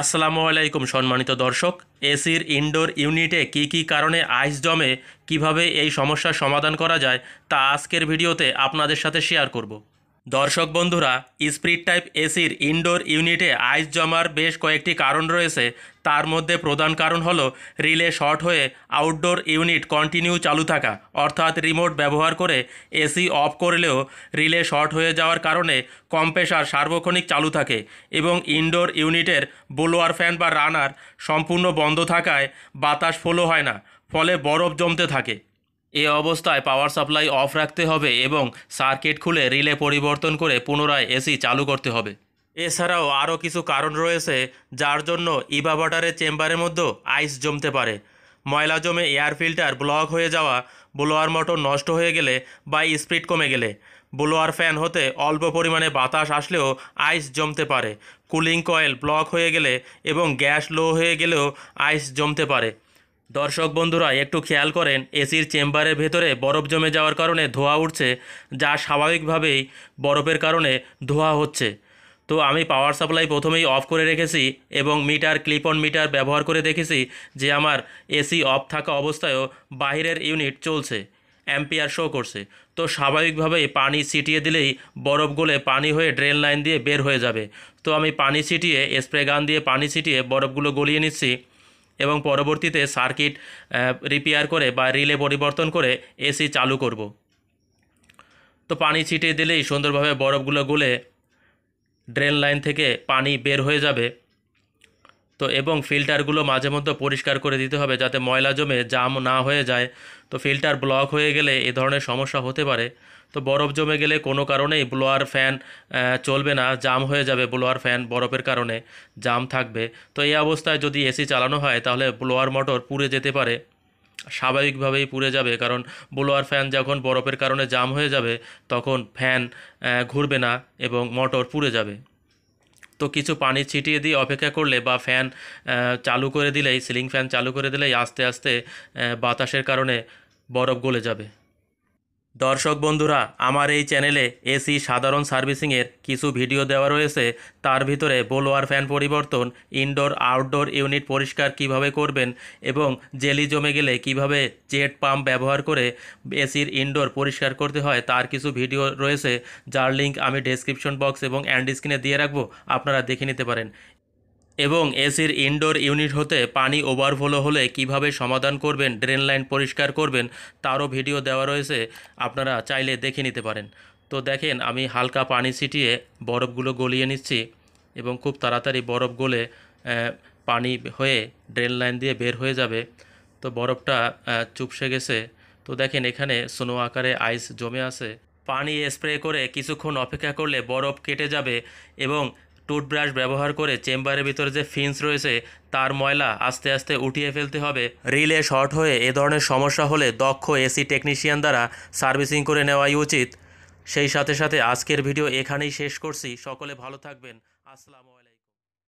আসসালামু আলাইকুম সম্মানিত দর্শক এসির ইনডোর ইউনিটে কি কি কারণে আইস জমে কিভাবে এই সমস্যার সমাধান করা যায় তা আজকের ভিডিওতে আপনাদের সাথে শেয়ার করব দর্শক বন্ধুরা স্প্রিট টাইপ এসির ইনডোর ইউনিটে আইস জমার বেশ কয়েকটি কারণ রয়েছে তার মধ্যে প্রধান কারণ হল রিলে শর্ট হয়ে আউটডোর ইউনিট কন্টিনিউ চালু থাকা অর্থাৎ রিমোট ব্যবহার করে এসি অফ করলেও রিলে শর্ট হয়ে যাওয়ার কারণে কম্প্রেসার সার্বক্ষণিক চালু থাকে এবং ইনডোর ইউনিটের বোলোয়ার ফ্যান বা রানার সম্পূর্ণ বন্ধ থাকায় বাতাস ফলো হয় না ফলে বরফ জমতে থাকে এ অবস্থায় পাওয়ার সাপ্লাই অফ রাখতে হবে এবং সার্কিট খুলে রিলে পরিবর্তন করে পুনরায় এসি চালু করতে হবে এছাড়াও আরও কিছু কারণ রয়েছে যার জন্য বাটারের চেম্বারের মধ্যে আইস জমতে পারে ময়লা জমে এয়ার ফিল্টার ব্লক হয়ে যাওয়া ব্লোয়ার মোটর নষ্ট হয়ে গেলে বা স্পিড কমে গেলে ব্লোয়ার ফ্যান হতে অল্প পরিমাণে বাতাস আসলেও আইস জমতে পারে কুলিং কয়েল ব্লক হয়ে গেলে এবং গ্যাস লো হয়ে গেলেও আইস জমতে পারে দর্শক বন্ধুরা একটু খেয়াল করেন এসির চেম্বারের ভেতরে বরফ জমে যাওয়ার কারণে ধোঁয়া উঠছে যা স্বাভাবিকভাবেই বরফের কারণে ধোঁয়া হচ্ছে তো আমি পাওয়ার সাপ্লাই প্রথমেই অফ করে রেখেছি এবং মিটার ক্লিপ অন মিটার ব্যবহার করে দেখেছি যে আমার এসি অফ থাকা অবস্থায়ও বাহিরের ইউনিট চলছে অ্যাম্পিয়ার শো করছে তো স্বাভাবিকভাবেই পানি ছিটিয়ে দিলেই বরফ গলে পানি হয়ে ড্রেন লাইন দিয়ে বের হয়ে যাবে তো আমি পানি ছিটিয়ে স্প্রে গান দিয়ে পানি ছিটিয়ে বরফগুলো গলিয়ে নিচ্ছি এবং পরবর্তীতে সার্কিট রিপেয়ার করে বা রিলে পরিবর্তন করে এসি চালু করব তো পানি ছিটিয়ে দিলেই সুন্দরভাবে বরফগুলো গুলে ড্রেন লাইন থেকে পানি বের হয়ে যাবে তো এবং ফিল্টারগুলো মাঝে মধ্যে পরিষ্কার করে দিতে হবে যাতে ময়লা জমে জাম না হয়ে যায় তো ফিল্টার ব্লক হয়ে গেলে এ ধরনের সমস্যা হতে পারে তো বরফ জমে গেলে কোনো কারণেই ব্লোয়ার ফ্যান চলবে না জাম হয়ে যাবে ব্লোয়ার ফ্যান বরফের কারণে জাম থাকবে তো এই অবস্থায় যদি এসি চালানো হয় তাহলে ব্লোয়ার মোটর পুড়ে যেতে পারে স্বাভাবিকভাবেই পুড়ে যাবে কারণ ব্লোয়ার ফ্যান যখন বরফের কারণে জাম হয়ে যাবে তখন ফ্যান ঘুরবে না এবং মোটর পুড়ে যাবে তো কিছু পানি ছিটিয়ে দিয়ে অপেক্ষা করলে বা ফ্যান চালু করে দিলেই সিলিং ফ্যান চালু করে দিলেই আস্তে আস্তে বাতাসের কারণে বরফ গলে যাবে দর্শক বন্ধুরা আমার এই চ্যানেলে এসি সাধারণ সার্ভিসিংয়ের কিছু ভিডিও দেওয়া রয়েছে তার ভিতরে বোলোয়ার ফ্যান পরিবর্তন ইনডোর আউটডোর ইউনিট পরিষ্কার কিভাবে করবেন এবং জেলি জমে গেলে কিভাবে জেট পাম্প ব্যবহার করে এসির ইনডোর পরিষ্কার করতে হয় তার কিছু ভিডিও রয়েছে যার লিঙ্ক আমি ডেসক্রিপশন বক্স এবং অ্যান্ড স্ক্রিনে দিয়ে রাখবো আপনারা দেখে নিতে পারেন এবং এসির ইনডোর ইউনিট হতে পানি ওভারফ্লো হলে কিভাবে সমাধান করবেন ড্রেন লাইন পরিষ্কার করবেন তারও ভিডিও দেওয়া রয়েছে আপনারা চাইলে দেখে নিতে পারেন তো দেখেন আমি হালকা পানি ছিটিয়ে বরফগুলো গলিয়ে নিচ্ছি এবং খুব তাড়াতাড়ি বরফ গলে পানি হয়ে ড্রেন লাইন দিয়ে বের হয়ে যাবে তো বরফটা চুপসে গেছে তো দেখেন এখানে স্নো আকারে আইস জমে আছে পানি স্প্রে করে কিছুক্ষণ অপেক্ষা করলে বরফ কেটে যাবে এবং টুথব্রাশ ব্যবহার করে চেম্বারের ভিতরে যে ফিন্স রয়েছে তার ময়লা আস্তে আস্তে উঠিয়ে ফেলতে হবে রিলে শর্ট হয়ে এ ধরনের সমস্যা হলে দক্ষ এসি টেকনিশিয়ান দ্বারা সার্ভিসিং করে নেওয়াই উচিত সেই সাথে সাথে আজকের ভিডিও এখানেই শেষ করছি সকলে ভালো থাকবেন আসসালামু আলাইকুম